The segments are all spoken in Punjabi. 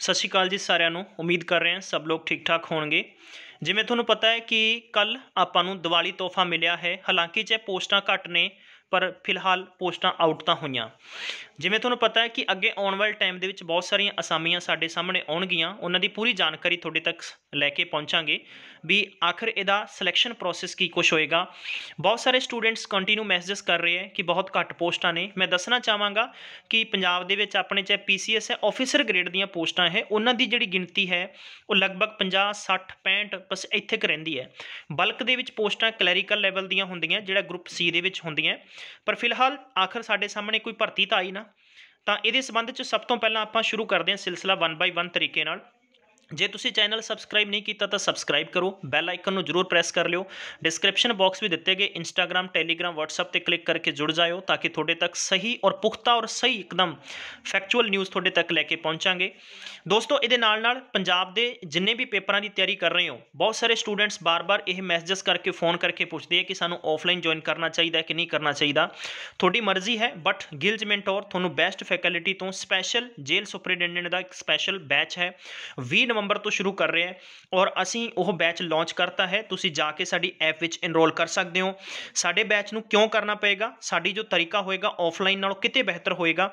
ਸਤਿ ਸ਼੍ਰੀ ਅਕਾਲ ਜੀ ਸਾਰਿਆਂ ਨੂੰ ਉਮੀਦ ਕਰ ਰਹੇ ਹਾਂ ਸਭ ਲੋਕ ਠੀਕ ਠਾਕ ਹੋਣਗੇ ਜਿਵੇਂ ਤੁਹਾਨੂੰ ਪਤਾ ਹੈ ਕਿ ਕੱਲ ਆਪਾਂ ਨੂੰ ਦੀਵਾਲੀ ਤੋਹਫਾ ਮਿਲਿਆ ਹੈ ਹਾਲਾਂਕਿ ਜੇ ਪੋਸਟਾਂ ਘੱਟ ਨੇ ਪਰ ਫਿਲਹਾਲ ਪੋਸਟਾਂ ਆਊਟ ਤਾਂ ਹੋਈਆਂ ਜਿਵੇਂ ਤੁਹਾਨੂੰ ਪਤਾ ਹੈ ਕਿ ਅੱਗੇ ਆਉਣ ਵਾਲੇ ਟਾਈਮ ਦੇ ਵਿੱਚ ਬਹੁਤ ਸਾਰੀਆਂ ਅਸਾਮੀਆਂ ਸਾਡੇ ਸਾਹਮਣੇ ਆਉਣਗੀਆਂ ਉਹਨਾਂ ਦੀ ਪੂਰੀ ਜਾਣਕਾਰੀ ਤੁਹਾਡੇ ਤੱਕ ਲੈ ਕੇ ਪਹੁੰਚਾਂਗੇ ਵੀ ਆਖਰ ਇਹਦਾ ਸਿਲੈਕਸ਼ਨ ਪ੍ਰੋਸੈਸ ਕੀ ਕੁਝ ਹੋਏਗਾ ਬਹੁਤ ਸਾਰੇ ਸਟੂਡੈਂਟਸ ਕੰਟੀਨਿਊ ਮੈਸੇजेस ਕਰ ਰਹੇ ਹੈ ਕਿ ਬਹੁਤ ਘੱਟ ਪੋਸਟਾਂ ਨੇ ਮੈਂ ਦੱਸਣਾ ਚਾਹਾਂਗਾ ਕਿ ਪੰਜਾਬ ਦੇ ਵਿੱਚ ਆਪਣੇ ਚਾਹੇ ਪੀਸੀਐਸ ਹੈ ਆਫੀਸਰ ਗ੍ਰੇਡ ਦੀਆਂ ਪੋਸਟਾਂ ਹੈ ਉਹਨਾਂ ਦੀ ਜਿਹੜੀ ਗਿਣਤੀ ਹੈ ਉਹ ਲਗਭਗ 50 60 65 ਬਸ ਇੱਥੇ ਕ ਰਹਿੰਦੀ ਹੈ ਬਲਕ ਦੇ ਵਿੱਚ ਪੋਸਟਾਂ ਕਲੈਰੀਕਲ ਲੈਵਲ ਦੀਆਂ ਹੁੰਦੀਆਂ ਜਿਹੜਾ ਗਰੁੱਪ ਸੀ ਦੇ ਵਿੱਚ ਹੁੰਦੀਆਂ ਪਰ ਫਿਲਹਾਲ ਆਖਰ ਸਾਡੇ ਸਾਹਮਣੇ ਕੋਈ ਭਰਤੀ ਤਾਂ ਆਈ ਨਾ ਤਾਂ ਇਹਦੇ ਸੰਬੰਧ ਚ ਸਭ ਤੋਂ ਪਹਿਲਾਂ ਆਪਾਂ ਸ਼ੁਰੂ ਕਰਦੇ ਹਾਂ ਸਿਲਸਿਲਾ 1 ਬਾਈ 1 ਤਰੀਕੇ ਨਾਲ ਜੇ ਤੁਸੀਂ ਚੈਨਲ ਸਬਸਕ੍ਰਾਈਬ ਨਹੀਂ ਕੀਤਾ ਤਾਂ ਸਬਸਕ੍ਰਾਈਬ ਕਰੋ ਬੈਲ ਆਈਕਨ ਨੂੰ ਜਰੂਰ ਪ੍ਰੈਸ ਕਰ ਲਿਓ ਡਿਸਕ੍ਰਿਪਸ਼ਨ ਬਾਕਸ ਵੀ ਦਿੱਤੇ ਗਏ ਇੰਸਟਾਗ੍ਰam ਟੈਲੀਗ੍ਰam WhatsApp ਤੇ ਕਲਿੱਕ ਕਰਕੇ ਜੁੜ ਜਾਇਓ ਤਾਂ ਕਿ ਤੁਹਾਡੇ ਤੱਕ ਸਹੀ ਔਰ ਪੁਖਤਾ ਔਰ ਸਹੀ ਇੱਕਦਮ ਫੈਕਚੁਅਲ ਨਿਊਜ਼ ਤੁਹਾਡੇ ਤੱਕ ਲੈ ਕੇ ਪਹੁੰਚਾਂਗੇ ਦੋਸਤੋ ਇਹਦੇ ਨਾਲ ਨਾਲ ਪੰਜਾਬ ਦੇ ਜਿੰਨੇ ਵੀ ਪੇਪਰਾਂ ਦੀ ਤਿਆਰੀ ਕਰ ਰਹੇ ਹੋ ਬਹੁਤ ਸਾਰੇ ਸਟੂਡੈਂਟਸ ਬਾਰ-ਬਾਰ ਇਹ ਮੈਸੇजेस ਕਰਕੇ ਫੋਨ ਕਰਕੇ ਪੁੱਛਦੇ ਆ ਕਿ ਸਾਨੂੰ ਆਫਲਾਈਨ ਜੁਆਇਨ ਕਰਨਾ ਚਾਹੀਦਾ ਹੈ ਕਿ ਨਹੀਂ ਕਰਨਾ ਚਾਹੀਦਾ ਤੁਹਾਡੀ ਮਰਜ਼ੀ ਹੈ ਬਟ ਗਿਲਜ ਮੈਂਟੋਰ ਤੁਹਾਨੂੰ ਬੈਸਟ ਫੈਕਲਟੀ ਤੋਂ ਸਪੈਸ਼ਲ ਜੇਲ ਸੁਪਰਡੈਂਟੈਂਟ ਦਾ ਇੱਕ ਸਪੈਸ਼ਲ ਬੈਚ ਹੈ 20 ਨਵੰਬਰ ਤੋਂ ਸ਼ੁਰੂ ਕਰ ਰਹੇ ਹਾਂ ਔਰ ਅਸੀਂ ਉਹ ਬੈਚ ਲਾਂਚ ਕਰਤਾ ਹੈ ਤੁਸੀਂ ਜਾ ਕੇ ਸਾਡੀ ਐਪ ਵਿੱਚ ਇਨਰੋਲ ਕਰ ਸਕਦੇ ਹੋ ਸਾਡੇ ਬੈਚ ਨੂੰ ਕਿਉਂ ਕਰਨਾ ਪਏਗਾ ਸਾਡੀ ਜੋ ਤਰੀਕਾ ਹੋਏਗਾ ਆਫਲਾਈਨ ਨਾਲੋਂ ਕਿਤੇ ਬਿਹਤਰ ਹੋਏਗਾ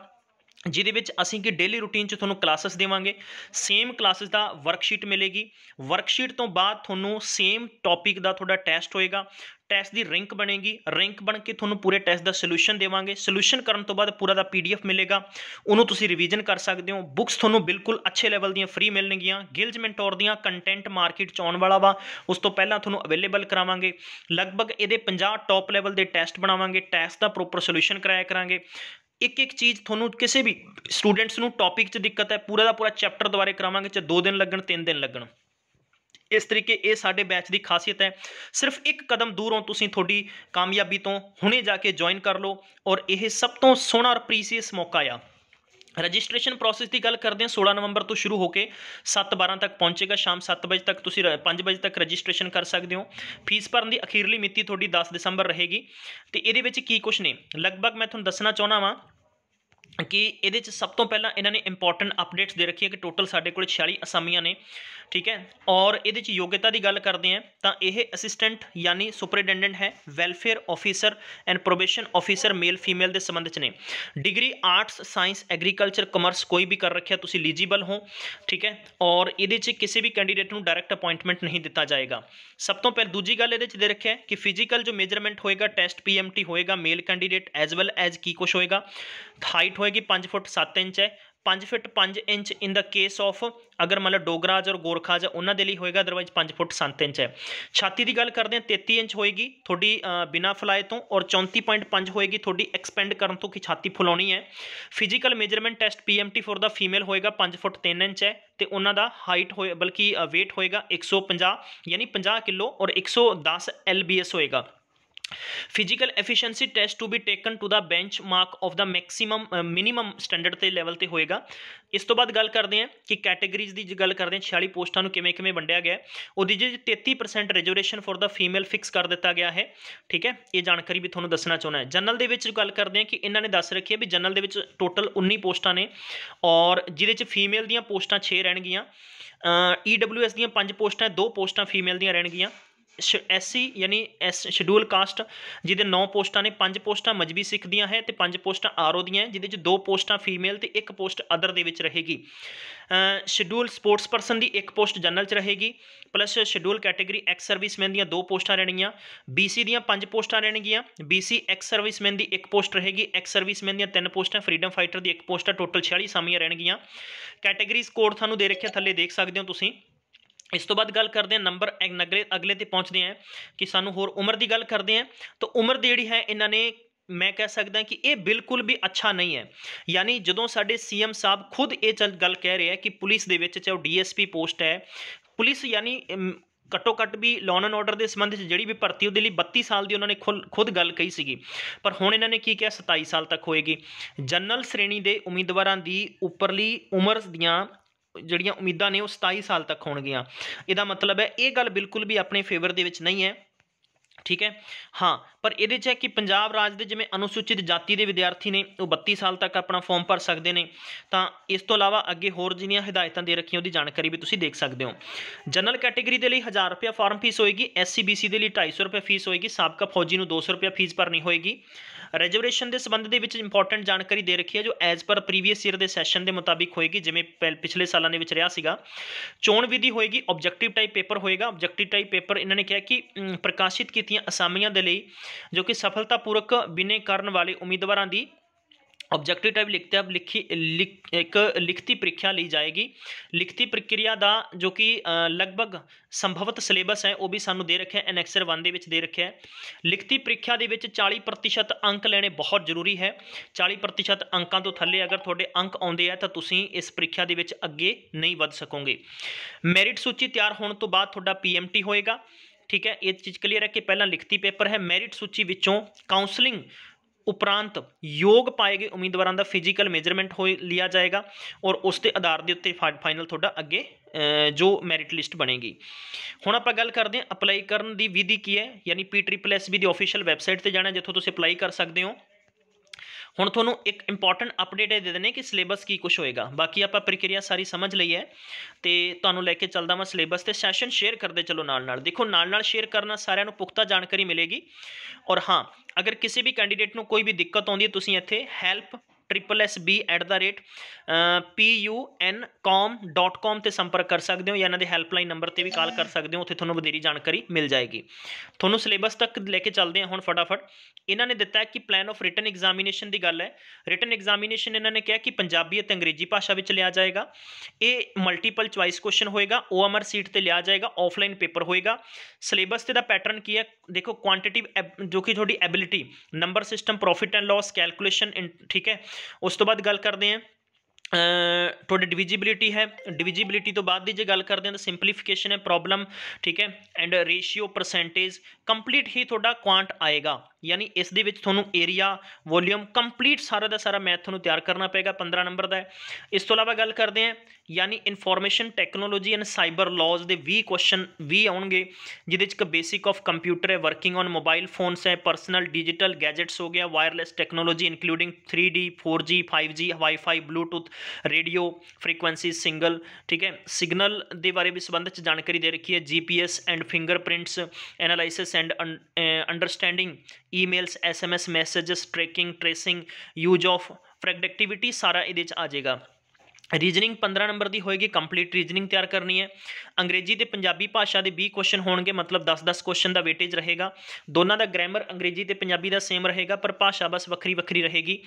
ਜਿਹਦੇ ਵਿੱਚ ਅਸੀਂ ਕਿ ਡੇਲੀ ਰੁਟੀਨ 'ਚ ਤੁਹਾਨੂੰ ਕਲਾਸਸ ਦੇਵਾਂਗੇ ਸੇਮ ਕਲਾਸਸ ਦਾ ਵਰਕਸ਼ੀਟ ਮਿਲੇਗੀ ਵਰਕਸ਼ੀਟ ਤੋਂ ਬਾਅਦ ਤੁਹਾਨੂੰ ਸੇਮ ਟੌਪਿਕ ਦਾ ਤੁਹਾਡਾ ਟੈਸਟ ਹੋਏਗਾ ਟੈਸਟ ਦੀ ਰਿੰਕ ਬਣੇਗੀ ਰਿੰਕ ਬਣ ਕੇ ਤੁਹਾਨੂੰ ਪੂਰੇ ਟੈਸਟ ਦਾ ਸੋਲੂਸ਼ਨ ਦੇਵਾਂਗੇ ਸੋਲੂਸ਼ਨ ਕਰਨ ਤੋਂ ਬਾਅਦ ਪੂਰਾ ਦਾ ਪੀਡੀਐਫ ਮਿਲੇਗਾ ਉਹਨੂੰ ਤੁਸੀਂ ਰਿਵੀਜ਼ਨ ਕਰ ਸਕਦੇ ਹੋ ਬੁੱਕਸ ਤੁਹਾਨੂੰ ਬਿਲਕੁਲ ਅੱਛੇ ਲੈਵਲ ਦੀਆਂ ਫ੍ਰੀ ਮਿਲਣਗੀਆਂ ਗਿਲਜ ਮੈਂਟੋਰ ਦੀਆਂ ਕੰਟੈਂਟ ਮਾਰਕੀਟ ਚ ਆਉਣ ਵਾਲਾ ਵਾ ਉਸ ਤੋਂ ਪਹਿਲਾਂ ਤੁਹਾਨੂੰ ਅਵੇਲੇਬਲ ਕਰਾਵਾਂਗੇ ਲਗਭਗ ਇਹਦੇ 50 ਟੌਪ ਲੈਵਲ ਦੇ ਟੈਸਟ ਬਣਾਵਾਂਗੇ ਟੈਸਟ ਦਾ ਪ੍ਰੋਪਰ ਸੋਲੂਸ਼ਨ ਕਰਾਇਆ ਕਰਾਂਗੇ ਇੱਕ ਇੱਕ ਚੀਜ਼ ਤੁਹਾਨੂੰ ਕਿਸੇ ਵੀ ਸਟੂਡੈਂਟਸ ਨੂੰ ਟੌਪਿਕ 'ਚ ਦਿੱਕਤ ਹੈ ਪੂਰਾ ਦਾ ਪੂਰਾ ਚੈਪਟਰ ਦੁਆਰੇ ਕਰਾਵਾਂਗੇ ਚ 2 ਦਿਨ ਲੱਗਣ 3 ਦਿਨ ਲੱਗਣ ਇਸ ਤਰੀਕੇ ਇਹ ਸਾਡੇ ਬੈਚ ਦੀ ਖਾਸੀਅਤ ਹੈ ਸਿਰਫ ਇੱਕ ਕਦਮ ਦੂਰੋਂ ਤੁਸੀਂ ਤੁਹਾਡੀ ਕਾਮਯਾਬੀ ਤੋਂ ਹੁਣੇ ਜਾ ਕੇ ਜੁਆਇਨ ਕਰ ਲਓ ਔਰ ਇਹ ਸਭ ਤੋਂ ਸੋਹਣਾ ਔਰ ਪ੍ਰੀਸੀਅਸ ਮੌਕਾ ਆ ਰਜਿਸਟ੍ਰੇਸ਼ਨ ਪ੍ਰੋਸੈਸ ਦੀ ਗੱਲ ਕਰਦੇ ਹਾਂ 16 ਨਵੰਬਰ ਤੋਂ ਸ਼ੁਰੂ ਹੋ ਕੇ 7-12 ਤੱਕ ਪਹੁੰਚੇਗਾ ਸ਼ਾਮ 7 ਵਜੇ ਤੱਕ ਤੁਸੀਂ 5 ਵਜੇ ਤੱਕ ਰਜਿਸਟ੍ਰੇਸ਼ਨ ਕਰ ਸਕਦੇ ਹੋ ਫੀਸ ਭਰਨ ਦੀ ਅਖੀਰਲੀ ਮਿਤੀ ਤੁਹਾਡੀ 10 ਦਸੰਬਰ ਰਹੇਗੀ ਤੇ ਇਹਦੇ ਵਿੱਚ ਕੀ ਕੁਝ ਨੇ ਲਗਭਗ ਮੈਂ ਤੁਹਾਨੂੰ ਦੱਸਣਾ ਚਾਹਣਾ ਵਾਂ ਕਿ ਇਹਦੇ ਚ ਸਭ ਤੋਂ ਪਹਿਲਾਂ ਇਹਨਾਂ ਨੇ ਇੰਪੋਰਟੈਂਟ ਅਪਡੇਟਸ ਦੇ ਰੱਖੀਆਂ ਕਿ ਟੋਟਲ ਸਾਡੇ ਕੋਲ 46 ਅਸਾਮੀਆਂ ਨੇ ਠੀਕ ਹੈ ਔਰ ਇਹਦੇ ਚ ਯੋਗਤਾ ਦੀ ਗੱਲ ਕਰਦੇ ਆ ਤਾਂ ਇਹ ਅਸਿਸਟੈਂਟ ਯਾਨੀ ਸੁਪਰਡੈਂਡੈਂਟ ਹੈ welfare officer and probation officer male female ਦੇ ਸੰਬੰਧ ਚ ਨੇ degree arts science agriculture commerce ਕੋਈ ਵੀ ਕਰ ਰੱਖਿਆ ਤੁਸੀਂ ਐਲੀਜੀਬਲ ਹੋ ਠੀਕ ਹੈ ਔਰ ਇਹਦੇ ਚ ਕਿਸੇ ਵੀ ਕੈਂਡੀਡੇਟ ਨੂੰ ਡਾਇਰੈਕਟ ਅਪਾਇੰਟਮੈਂਟ ਨਹੀਂ ਦਿੱਤਾ ਜਾਏਗਾ ਸਭ ਤੋਂ ਪਹਿਲ ਦੂਜੀ ਗੱਲ ਇਹਦੇ ਚ ਦੇ ਰੱਖਿਆ ਕਿ ਫਿਜ਼ੀਕਲ ਜੋ ਮੇਜਰਮੈਂਟ ਹੋਏਗਾ ਟੈਸਟ ਪੀਐਮਟੀ ਹੋਏਗਾ male candidate as well as ਕੀ ਕੁਝ ਹੋਏਗਾ ਹਾਈਟ ਹੋਏਗੀ 5 ਫੁੱਟ 7 ਇੰਚ ਹੈ 5 foot 5 inch in the case of ਅਗਰ ਮਤਲਬ ਡੋਗਰਾਜ ਔਰ ਗੋਰਖਾਜ ਉਹਨਾਂ ਦੇ ਲਈ ਹੋਏਗਾ ਅਦਰਵਾਈਜ਼ 5 ਫੁੱਟ 7 ਇੰਚ ਹੈ ਛਾਤੀ ਦੀ ਗੱਲ ਕਰਦੇ ਹਾਂ 33 ਇੰਚ ਹੋਏਗੀ ਤੁਹਾਡੀ ਬਿਨਾ ਫਲਾਏ ਤੋਂ ਔਰ 34.5 ਹੋਏਗੀ ਤੁਹਾਡੀ ਐਕਸਪੈਂਡ ਕਰਨ ਤੋਂ ਕਿ ਛਾਤੀ ਫੁਲਾਉਣੀ ਹੈ physical measurement test PMT for the female ਹੋਏਗਾ 5 ਫੁੱਟ 3 ਇੰਚ ਹੈ ਤੇ ਉਹਨਾਂ ਦਾ ਹਾਈਟ ਹੋਏ ਬਲਕਿ weight ਹੋਏਗਾ 150 ਯਾਨੀ 50 ਕਿਲੋ ਔਰ 110 ਐਲਬੀਐਸ ਹੋਏਗਾ physical efficiency test to be taken to the bench mark of the maximum minimum standard ਤੇ ਲੈਵਲ ਤੇ ਹੋਏਗਾ ਇਸ ਤੋਂ ਬਾਅਦ ਗੱਲ ਕਰਦੇ ਹਾਂ ਕਿ ਕੈਟਾਗਰੀਜ਼ ਦੀ ਗੱਲ ਕਰਦੇ ਹਾਂ 46 ਪੋਸਟਾਂ ਨੂੰ ਕਿਵੇਂ ਕਿਵੇਂ ਵੰਡਿਆ ਗਿਆ ਉਹਦੀ ਜੀ 33% reservation for the female fix ਕਰ ਦਿੱਤਾ ਗਿਆ ਹੈ ਠੀਕ ਹੈ ਇਹ ਜਾਣਕਾਰੀ ਵੀ ਤੁਹਾਨੂੰ ਦੱਸਣਾ ਚਾਹੁੰਦਾ ਹੈ ਜਨਰਲ ਦੇ ਵਿੱਚ ਗੱਲ ਕਰਦੇ ਹਾਂ ਕਿ ਇਹਨਾਂ ਨੇ ਦੱਸ ਰੱਖਿਆ ਵੀ ਜਨਰਲ ਦੇ ਵਿੱਚ ਟੋਟਲ 19 ਪੋਸਟਾਂ ਨੇ ਔਰ ਜਿਹਦੇ ਵਿੱਚ ਫੀਮੇਲ ਦੀਆਂ ਪੋਸਟਾਂ 6 ਰਹਿਣਗੀਆਂ ਈਡਬਲਯੂਐਸ e ਦੀਆਂ 5 ਪੋਸਟਾਂ 2 ਪੋਸਟਾਂ ਫੀਮੇਲ ਦੀਆਂ ਰਹਿਣਗੀਆਂ ਐਸਸੀ ਯਾਨੀ ਐਸ ਸ਼ਡਿਊਲ ਕਾਸਟ ਜਿਹਦੇ 9 ਪੋਸਟਾਂ ਨੇ 5 ਪੋਸਟਾਂ ਮਜਬੀ ਸਿੱਖ ਦੀਆਂ ਹੈ ਤੇ 5 ਪੋਸਟਾਂ ਆਰਓ ਦੀਆਂ ਹੈ ਜਿਹਦੇ ਚ 2 ਪੋਸਟਾਂ ਫੀਮੇਲ ਤੇ 1 ਪੋਸਟ ਅਦਰ ਦੇ ਵਿੱਚ ਰਹੇਗੀ ਸ਼ਡਿਊਲ ਸਪੋਰਟਸ ਪਰਸਨ ਦੀ 1 ਪੋਸਟ ਜਨਰਲ 'ਚ ਰਹੇਗੀ plus schedule category ex serviceman ਦੀਆਂ 2 ਪੋਸਟਾਂ ਰਹਿਣਗੀਆਂ ਬੀਸੀ ਦੀਆਂ 5 ਪੋਸਟਾਂ ਰਹਿਣਗੀਆਂ ਬੀਸੀ ਐਕਸ ਸਰਵਿਸਮੈਨ ਦੀ 1 ਪੋਸਟ ਰਹੇਗੀ ਐਕਸ ਸਰਵਿਸਮੈਨ ਦੀਆਂ 3 ਪੋਸਟਾਂ ਫਰੀडम ਫਾਈਟਰ ਦੀ 1 ਪੋਸਟ ਟੋਟਲ 46 ਸਾਮੀਆਂ ਰਹਿਣਗੀਆਂ ਕੈਟਾਗਰੀਜ਼ ਕੋਡ ਤੁਹਾਨੂੰ ਦੇ ਰੱਖਿਆ ਥੱਲੇ ਦੇਖ ਸਕਦੇ ਹੋ ਤੁਸੀਂ ਇਸ ਤੋਂ ਬਾਅਦ ਗੱਲ ਕਰਦੇ ਹਾਂ ਨੰਬਰ ਅਗਲੇ ਅਗਲੇ ਤੇ ਪਹੁੰਚਦੇ ਹਾਂ ਕਿ ਸਾਨੂੰ ਹੋਰ ਉਮਰ ਦੀ ਗੱਲ ਕਰਦੇ ਹਾਂ ਤਾਂ ਉਮਰ ਦੀ ਜਿਹੜੀ ਹੈ ਇਹਨਾਂ ਨੇ ਮੈਂ ਕਹਿ ਸਕਦਾ ਕਿ ਇਹ ਬਿਲਕੁਲ ਵੀ ਅੱਛਾ ਨਹੀਂ ਹੈ ਯਾਨੀ ਜਦੋਂ ਸਾਡੇ ਸੀਐਮ ਸਾਹਿਬ ਖੁਦ ਇਹ ਗੱਲ ਕਹਿ ਰਹੇ ਆ ਕਿ ਪੁਲਿਸ ਦੇ ਵਿੱਚ ਚਾਹੇ ਡੀਐਸਪੀ ਪੋਸਟ ਹੈ ਪੁਲਿਸ ਯਾਨੀ ਕਟੋ ਕਟ ਵੀ ਲੋਨ ਐਂਡ ਆਰਡਰ ਦੇ ਸੰਬੰਧ ਵਿੱਚ ਜਿਹੜੀ ਵੀ ਭਰਤੀ ਉਹਦੇ ਲਈ 32 ਸਾਲ ਦੀ ਉਹਨਾਂ ਨੇ ਖੁਦ ਗੱਲ ਕਹੀ ਸੀਗੀ ਪਰ ਹੁਣ ਇਹਨਾਂ ਨੇ ਕੀ ਕਿਹਾ 27 ਸਾਲ ਤੱਕ ਹੋਏਗੀ ਜਨਰਲ ਸ਼੍ਰੇਣੀ ਦੇ ਉਮੀਦਵਾਰਾਂ ਦੀ ਉੱਪਰਲੀ ਉਮਰ ਦੀਆਂ ਜਿਹੜੀਆਂ ਉਮੀਦਾਂ ਨੇ ਉਹ 27 ਸਾਲ ਤੱਕ ਹੋਣਗੀਆਂ ਇਹਦਾ ਮਤਲਬ ਹੈ ਇਹ ਗੱਲ ਬਿਲਕੁਲ ਵੀ ਆਪਣੇ ਫੇਵਰ ਦੇ ਵਿੱਚ ਨਹੀਂ ਹੈ ਠੀਕ ਹੈ ਹਾਂ ਪਰ ਇਹਦੇ 'ਚ ਹੈ ਕਿ ਪੰਜਾਬ ਰਾਜ ਦੇ ਜਿਵੇਂ ਅਨੁਸੂਚਿਤ ਜਾਤੀ ਦੇ ਵਿਦਿਆਰਥੀ ਨੇ ਉਹ 32 ਸਾਲ ਤੱਕ ਆਪਣਾ ਫਾਰਮ ਭਰ ਸਕਦੇ ਨੇ ਤਾਂ ਇਸ ਤੋਂ ਇਲਾਵਾ ਅੱਗੇ ਹੋਰ ਜਿਹੜੀਆਂ ਹਦਾਇਤਾਂ ਦੇ ਰੱਖੀਆਂ ਉਹਦੀ ਜਾਣਕਾਰੀ ਵੀ ਤੁਸੀਂ ਦੇਖ ਸਕਦੇ ਹੋ ਜਨਰਲ ਕੈਟਾਗਰੀ ਦੇ ਲਈ 1000 ਰੁਪਏ ਫਾਰਮ ਫੀਸ ਹੋਏਗੀ ਐਸਸੀ ਬੀਸੀ ਦੇ ਲਈ 250 ਰੁਪਏ ਫੀਸ ਹੋਏਗੀ ਸਾਬਕਾ ਫੌਜੀ ਨੂੰ 200 ਰੁਪਏ ਫੀਸ ਭਰਨੀ ਹੋਏਗੀ ਰਿਜ਼ਰਵੇਸ਼ਨ ਦੇ ਸੰਬੰਧ ਦੇ ਵਿੱਚ ਇੰਪੋਰਟੈਂਟ ਜਾਣਕਾਰੀ ਦੇ ਰੱਖੀ ਹੈ ਜੋ ਐਜ਼ ਪਰ ਪ੍ਰੀਵੀਅਸ ਈਅਰ ਦੇ ਸੈਸ਼ਨ ਦੇ ਮੁਤਾਬਿਕ ਹੋਏਗੀ ਜਿਵੇਂ ਪਿਛਲੇ ਸਾਲਾਂ ਦੇ ਵਿੱਚ ਰਿਹਾ ਸੀਗਾ ਚੋਣ ਵਿਧੀ ਹੋਏਗੀ ਆਬਜੈਕਟਿਵ ਟਾਈਪ ਪੇਪਰ ਹੋਏਗਾ ਆਬਜੈਕਟਿਵ ਟਾਈਪ ਪੇਪਰ ਇਹਨਾਂ ਨੇ ਕਿਹਾ ਕਿ ਪ੍ਰਕਾਸ਼ਿਤ ਕੀਤੀਆਂ ਅਸਾਮੀਆਂ ਦੇ ਲਈ ਕਿ ਸਫਲਤਾ ਪੂਰਕ ਬਿਨੇ ਕਰਨ ਵਾਲੇ ਉਮੀਦਵਾਰਾਂ ਦੀ ਆਬਜੈਕਟਿਵ ਟਾਈਪ ਲਿਖਤੇ ਆਪ ਲਿਖੀ ਇੱਕ ਲਿਖਤੀ ਪ੍ਰੀਖਿਆ ਲਈ ਜਾਏਗੀ ਲਿਖਤੀ ਪ੍ਰਕਿਰਿਆ ਦਾ ਜੋ ਕਿ ਲਗਭਗ ਸੰਭਵਤ ਸਿਲੇਬਸ ਹੈ ਉਹ ਵੀ ਸਾਨੂੰ ਦੇ ਰੱਖਿਆ ਐਨੈਕਸਰ 1 ਦੇ ਵਿੱਚ ਦੇ ਰੱਖਿਆ ਲਿਖਤੀ ਪ੍ਰੀਖਿਆ ਦੇ ਵਿੱਚ 40% ਅੰਕ ਲੈਣੇ ਬਹੁਤ ਜ਼ਰੂਰੀ ਹੈ 40% ਅੰਕਾਂ ਤੋਂ ਥੱਲੇ ਅਗਰ ਤੁਹਾਡੇ ਅੰਕ ਆਉਂਦੇ ਆ ਤਾਂ ਤੁਸੀਂ ਇਸ ਪ੍ਰੀਖਿਆ ਦੇ ਵਿੱਚ ਅੱਗੇ ਨਹੀਂ ਵੱਧ ਸਕੋਗੇ ਮੈਰਿਟ ਸੂਚੀ ਤਿਆਰ ਹੋਣ ਤੋਂ ਬਾਅਦ ਤੁਹਾਡਾ ਪੀਐਮਟੀ ਹੋਏਗਾ ਠੀਕ ਹੈ ਇਹ ਚੀਜ਼ ਕਲੀਅਰ ਹੈ ਕਿ ਪਹਿਲਾਂ ਲਿਖਤੀ ਪੇਪਰ ਹੈ ਮੈਰਿਟ ਸੂਚੀ ਵਿੱਚੋਂ ਕਾਉਂਸਲਿੰਗ ਉਪਰੰਤ ਯੋਗ ਪਾਏ ਗਏ ਉਮੀਦਵਾਰਾਂ ਦਾ ਫਿਜ਼ੀਕਲ ਮੈਜਰਮੈਂਟ ਹੋ ਲਿਆ ਜਾਏਗਾ ਔਰ ਉਸ ਦੇ ਆਧਾਰ ਦੇ ਉੱਤੇ ਫਾਈਨਲ ਤੁਹਾਡਾ ਅੱਗੇ ਜੋ ਮੈਰਿਟ ਲਿਸਟ ਬਣੇਗੀ ਹੁਣ ਆਪਾਂ ਗੱਲ ਕਰਦੇ ਹਾਂ ਅਪਲਾਈ ਕਰਨ ਦੀ ਵਿਧੀ ਕੀ ਹੈ ਯਾਨੀ ਪੀ ਟ੍ਰਿਪਲ ਐਸ ਬੀ ਦੀ ਅਫੀਸ਼ੀਅਲ ਵੈਬਸਾਈਟ ਤੇ ਜਾਣਾ ਜਿੱਥੋਂ ਤੁਸੀਂ ਅਪਲਾਈ ਕਰ ਸਕਦੇ ਹੋ ਹੁਣ ਤੁਹਾਨੂੰ ਇੱਕ ਇੰਪੋਰਟੈਂਟ ਅਪਡੇਟ ਇਹ ਦੇ ਦਿੰਨੇ ਕਿ ਸਿਲੇਬਸ ਕੀ ਕੁਝ ਹੋਏਗਾ ਬਾਕੀ ਆਪਾਂ ਪ੍ਰਕਿਰਿਆ ਸਾਰੀ ਸਮਝ ਲਈ ਹੈ ਤੇ ਤੁਹਾਨੂੰ ਲੈ ਕੇ ਚੱਲਦਾ ਮੈਂ ਸਿਲੇਬਸ ਤੇ ਸੈਸ਼ਨ ਸ਼ੇਅਰ ਕਰਦੇ ਚਲੋ ਨਾਲ ਨਾਲ ਦੇਖੋ ਨਾਲ ਨਾਲ ਸ਼ੇਅਰ ਕਰਨਾ ਸਾਰਿਆਂ ਨੂੰ ਪੁਖਤਾ ਜਾਣਕਾਰੀ ਮਿਲੇਗੀ ਔਰ ਹਾਂ ਅਗਰ ਕਿਸੇ ਵੀ ਕੈਂਡੀਡੇਟ ਨੂੰ ਕੋਈ ਵੀ ਦਿੱਕਤ ਆਉਂਦੀ ਹੈ ਤੁਸੀਂ ਇੱਥੇ help triple S B at the rate P U N com ਤੇ ਸੰਪਰਕ ਕਰ ਸਕਦੇ ਹੋ ਜਾਂ ਇਹਨਾਂ ਦੇ ਹੈਲਪਲਾਈਨ ਨੰਬਰ ਤੇ ਵੀ ਕਾਲ ਕਰ ਸਕਦੇ ਹੋ ਉੱਥੇ ਤੁਹਾਨੂੰ ਵਧੇਰੀ ਜਾਣਕਾਰੀ ਮਿਲ ਜਾਏਗੀ ਤੁਹਾਨੂੰ ਸਿਲੇਬਸ ਤੱਕ ਲੈ ਕੇ ਚੱਲਦੇ ਹਾਂ ਹੁਣ ਫਟਾਫਟ ਇਹਨਾਂ ਨੇ ਦਿੱਤਾ ਹੈ ਕਿ ਪਲਾਨ ਆਫ ਰਿਟਨ ਐਗਜ਼ਾਮੀਨੇਸ਼ਨ ਦੀ ਗੱਲ ਹੈ ਰਿਟਨ ਐਗਜ਼ਾਮੀਨੇਸ਼ਨ ਇਹਨਾਂ ਨੇ ਕਿਹਾ ਕਿ ਪੰਜਾਬੀ ਅਤੇ ਅੰਗਰੇਜ਼ੀ ਭਾਸ਼ਾ ਵਿੱਚ ਲਿਆ ਜਾਏਗਾ ਇਹ ਮਲਟੀਪਲ ਚੁਆਇਸ ਕੁਐਸਚਨ ਹੋਏਗਾ ਓਐਮਆਰ ਸੀਟ ਤੇ ਲਿਆ ਜਾਏਗਾ ਆਫਲਾਈਨ ਪੇਪਰ ਹੋਏਗਾ ਸਿਲੇਬਸ ਤੇ ਦਾ ਪੈਟਰਨ ਕੀ ਹੈ ਦੇਖੋ ਕੁਆਂਟੀਟੀਵ ਜੋ ਕਿ ਤੁਹਾਡੀ ability number system profit and loss calculation ਠੀਕ ਹੈ ਉਸ ਤੋਂ ਬਾਅਦ ਗੱਲ ਕਰਦੇ ਹਾਂ ਤੁਹਾਡੀ ਡਿਵੀਜੀਬਿਲਟੀ ਹੈ ਡਿਵੀਜੀਬਿਲਟੀ ਤੋਂ ਬਾਅਦ ਦੀ ਜੇ ਗੱਲ ਕਰਦੇ ਹਾਂ ਤਾਂ ਸਿੰਪਲੀਫਿਕੇਸ਼ਨ ਹੈ ਪ੍ਰੋਬਲਮ ਠੀਕ ਹੈ ਐਂਡ ਰੇਸ਼ੀਓ ਪਰਸੈਂਟੇਜ ਕੰਪਲੀਟ ਹੀ ਤੁਹਾਡਾ ਕੁਆਂਟ ਆਏਗਾ ਯਾਨੀ ਇਸ ਦੇ ਵਿੱਚ ਤੁਹਾਨੂੰ ਏਰੀਆ ਵੋਲਿਊਮ ਕੰਪਲੀਟ ਸਾਰਾ ਦਾ ਸਾਰਾ ਮੈਥ ਤੁਹਾਨੂੰ ਤਿਆਰ ਕਰਨਾ ਪਏਗਾ 15 ਨੰਬਰ ਦਾ ਇਸ ਤੋਂ ਇਲਾਵਾ ਗੱਲ ਕਰਦੇ ਹਾਂ यानी information technology and cyber laws के भी क्वेश्चन भी आने जिद बेसिक ऑफ कंप्यूटर है वर्किंग ऑन मोबाइल फोनस है परसनल डिजिटल गैजेट्स हो गया wireless technology including three D four G five G wifi Bluetooth radio frequency single ठीक है सिगनल के बारे भी संबंधित जानकारी दे रखी है G P S and finger prints analysis and understanding emails S M S message tracking tracing use of productivity सारा ये आ जाएगा ਰੀਜਨਿੰਗ 15 ਨੰਬਰ ਦੀ ਹੋਏਗੀ ਕੰਪਲੀਟ ਰੀਜਨਿੰਗ ਤਿਆਰ ਕਰਨੀ ਹੈ ਅੰਗਰੇਜ਼ੀ ਤੇ ਪੰਜਾਬੀ ਭਾਸ਼ਾ ਦੇ 20 ਕੁਐਸਚਨ ਹੋਣਗੇ ਮਤਲਬ 10-10 ਕੁਐਸਚਨ ਦਾ ਵੇਟੇਜ ਰਹੇਗਾ ਦੋਨਾਂ ਦਾ ਗ੍ਰਾਮਰ ਅੰਗਰੇਜ਼ੀ ਤੇ ਪੰਜਾਬੀ ਦਾ ਸੇਮ ਰਹੇਗਾ ਪਰ ਭਾਸ਼ਾ ਬਸ ਵੱਖਰੀ ਵੱਖਰੀ ਰਹੇਗੀ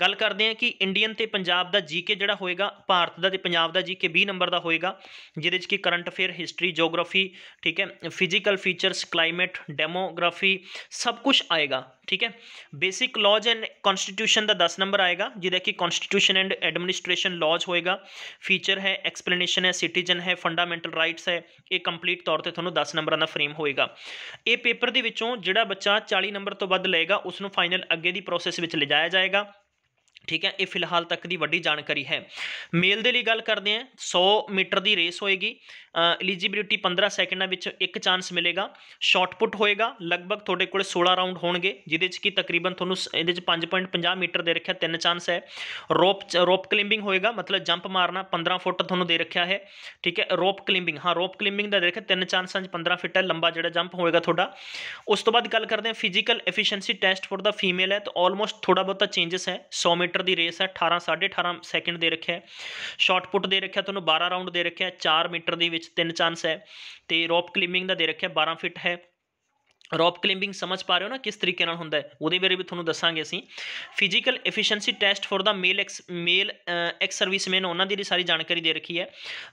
ਗੱਲ ਕਰਦੇ ਹਾਂ ਕਿ ਇੰਡੀਅਨ ਤੇ ਪੰਜਾਬ ਦਾ ਜੀਕੇ ਜਿਹੜਾ ਹੋਏਗਾ ਭਾਰਤ ਦਾ ਤੇ ਪੰਜਾਬ ਦਾ ਜੀਕੇ 20 ਨੰਬਰ ਦਾ ਹੋਏਗਾ ਜਿਹਦੇ ਵਿੱਚ ਕਿ ਕਰੰਟ ਅਫੇਅਰ ਹਿਸਟਰੀ ਜੀਓਗ੍ਰਾਫੀ ਠੀਕ ਹੈ ਫਿਜ਼ੀਕਲ ਫੀਚਰਸ ਕਲਾਈਮੇਟ ਡੈਮੋਗ੍ਰਾਫੀ ਸਭ ਕੁਝ ਆਏਗਾ ਠੀਕ ਹੈ ਬੇਸਿਕ ਲਾਜ਼ ਐਂਡ ਕਨਸਟੀਟਿਊਸ਼ਨ ਦਾ 10 ਨੰਬਰ ਆਏਗਾ ਜਿਹਦਾ ਕਿ ਕਨਸਟੀਟਿਊਸ਼ਨ ਐਂਡ ਐਡਮਿਨਿਸਟ੍ਰੇਸ਼ਨ ਲਾਜ਼ ਹੋਏਗਾ ਫੀਚਰ ਹੈ ਐਕਸਪਲੇਨੇਸ਼ਨ ਹੈ ਸਿਟੀਜ਼ਨ ਹੈ ਫੰਡਾਮੈਂਟਲ ਰਾਈਟਸ ਹੈ ਇਹ ਕੰਪਲੀਟ ਤੌਰ ਤੇ ਤੁਹਾਨੂੰ 10 ਨੰਬਰਾਂ ਦਾ ਫਰੇਮ ਹੋਏਗਾ ਇਹ ਪੇਪਰ ਦੇ ਵਿੱਚੋਂ ਜਿਹੜਾ ਬੱਚਾ 40 ਨੰਬਰ ਤੋਂ ਵੱਧ ਲਏਗਾ ਉਸ ਨੂੰ ਫਾਈਨਲ ਅੱਗੇ ਦੀ ਪ੍ਰੋਸੈਸ ਵਿੱਚ ਲਿਜਾਇਆ ਜਾਏਗਾ ਠੀਕ ਹੈ ਇਹ ਫਿਲਹਾਲ ਤੱਕ ਦੀ ਵੱਡੀ ਜਾਣਕਾਰੀ ਹੈ ਮੇਲ ਦੇ ਲਈ ਗੱਲ ਕਰਦੇ ਹਾਂ 100 ਮੀਟਰ ਦੀ ਰੇਸ ਹੋਏਗੀ ਐਲੀਜੀਬਿਲਿਟੀ 15 ਸੈਕਿੰਡਾਂ ਵਿੱਚ ਇੱਕ ਚਾਂਸ ਮਿਲੇਗਾ ਪੁੱਟ ਹੋਏਗਾ ਲਗਭਗ ਤੁਹਾਡੇ ਕੋਲ 16 ਰਾਉਂਡ ਹੋਣਗੇ ਜਿਹਦੇ 'ਚ ਕਿ ਤਕਰੀਬਨ ਤੁਹਾਨੂੰ ਇਹਦੇ 'ਚ 5.50 ਮੀਟਰ ਦੇ ਰੱਖਿਆ ਤਿੰਨ ਚਾਂਸ ਹੈ ਰੋਪ ਰੋਪ ਕਲਿੰਬਿੰਗ ਹੋਏਗਾ ਮਤਲਬ ਜੰਪ ਮਾਰਨਾ 15 ਫੁੱਟ ਤੁਹਾਨੂੰ ਦੇ ਰੱਖਿਆ ਹੈ ਠੀਕ ਹੈ ਰੋਪ ਕਲਿੰਬਿੰਗ ਹਾਂ ਰੋਪ ਕਲਿੰਬਿੰਗ ਦਾ ਦੇ ਰੱਖਿਆ ਤਿੰਨ ਚਾਂਸਾਂ 'ਚ 15 ਫੁੱਟ ਹੈ ਲੰਬਾ ਜਿਹੜਾ ਜੰਪ ਹੋਏਗਾ ਤੁਹਾਡਾ ਉਸ ਤੋਂ ਬਾਅਦ ਗੱਲ ਕਰਦੇ ਹਾਂ physical efficiency test for the female ਹੈ ਤਾਂ ਆਲਮੋਸਟ ਥੋੜਾ ਬਹੁਤਾ ਚੇਂਜਸ ਹੈ 100 ਮੀਟਰ ਮੀਟਰ ਦੀ ਰੇਸ ਹੈ 18 18.5 ਸੈਕਿੰਡ ਦੇ ਰੱਖਿਆ ਪੁੱਟ ਦੇ ਰੱਖਿਆ ਤੁਹਾਨੂੰ 12 ਰਾਉਂਡ ਦੇ ਰੱਖਿਆ 4 ਮੀਟਰ ਦੇ ਵਿੱਚ ਤਿੰਨ ਚਾਂਸ ਹੈ ਤੇ ਰੋਪ ਕਲਿੰਬਿੰਗ ਦਾ ਦੇ ਰੱਖਿਆ 12 ਫਿਟ ਹੈ ਰੌਪ ਕਲਿੰਬਿੰਗ ਸਮਝ ਪਾ ਰਹੇ ਹੋ ਨਾ ਕਿਸ ਤਰੀਕੇ ਨਾਲ ਹੁੰਦਾ ਹੈ ਉਹਦੇ ਬਾਰੇ ਵੀ ਤੁਹਾਨੂੰ ਦੱਸਾਂਗੇ ਅਸੀਂ physical efficiency test for the male ex male ex serviceman ਉਹਨਾਂ ਦੀ ਸਾਰੀ ਜਾਣਕਾਰੀ ਦੇ ਰੱਖੀ ਹੈ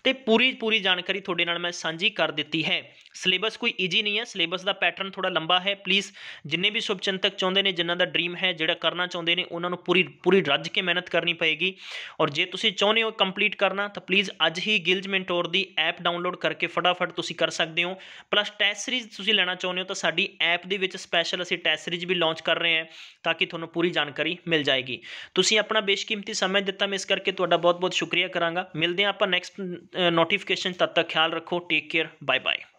ਤੇ ਪੂਰੀ ਪੂਰੀ ਜਾਣਕਾਰੀ ਤੁਹਾਡੇ ਨਾਲ ਮੈਂ ਸਾਂਝੀ ਕਰ ਦਿੱਤੀ ਹੈ ਸਿਲੇਬਸ ਕੋਈ ਈਜੀ ਨਹੀਂ ਹੈ ਸਿਲੇਬਸ ਦਾ ਪੈਟਰਨ ਥੋੜਾ ਲੰਬਾ ਹੈ ਪਲੀਜ਼ ਜਿੰਨੇ ਵੀ ਸ਼ੁਭਚਿੰਤਕ ਚਾਹੁੰਦੇ ਨੇ ਜਿਨ੍ਹਾਂ ਦਾ ਡ੍ਰੀਮ ਹੈ ਜਿਹੜਾ ਕਰਨਾ ਚਾਹੁੰਦੇ ਨੇ ਉਹਨਾਂ ਨੂੰ ਪੂਰੀ ਪੂਰੀ ਰੱਜ ਕੇ ਮਿਹਨਤ ਕਰਨੀ ਪਏਗੀ ਔਰ ਜੇ ਤੁਸੀਂ ਚਾਹੁੰਦੇ ਹੋ ਕੰਪਲੀਟ ਕਰਨਾ ਤਾਂ ਪਲੀਜ਼ ਅੱਜ ਹੀ ਗਿਲਜ ਮੈਂਟੋਰ ਦੀ ਐਪ ਡਾਊਨਲੋਡ ਕਰਕੇ ਫਟਾਫਟ ਤੁਸੀਂ ਕਰ ਸਕਦੇ ਹੋ ਪਲੱਸ ਟੈਸਟ ਸੀਰੀਜ਼ ਤੁਸੀਂ ਲੈਣਾ ਚਾਹੁੰਦੇ ਹੋ ਤਾਂ ਸਾਡੀ ਐਪ ਦੇ ਵਿੱਚ ਸਪੈਸ਼ਲ ਅਸੀਂ ਟੈਸਟ ਸੀਰੀਜ਼ ਵੀ ਲਾਂਚ ਕਰ ਰਹੇ ਹਾਂ ਤਾਂ ਕਿ ਤੁਹਾਨੂੰ ਪੂਰੀ ਜਾਣਕਾਰੀ ਮਿਲ ਜਾਏਗੀ ਤੁਸੀਂ ਆਪਣਾ ਬੇਸ਼ਕੀਮਤੀ ਸਮਾਂ ਦਿੱਤਾ ਮੈਂ ਇਸ ਕਰਕੇ ਤੁਹਾਡਾ ਬਹੁਤ ਬਹੁਤ ਸ਼ੁਕਰੀਆ ਕਰਾਂਗਾ ਮਿਲਦੇ ਹਾਂ ਆਪਾਂ ਨੈਕਸਟ ਨੋਟੀਫਿਕੇਸ਼ਨ ਤਦ ਤੱਕ ਖਿਆਲ ਰੱਖੋ ਟੇਕ ਕੇਅਰ ਬਾਏ ਬਾਏ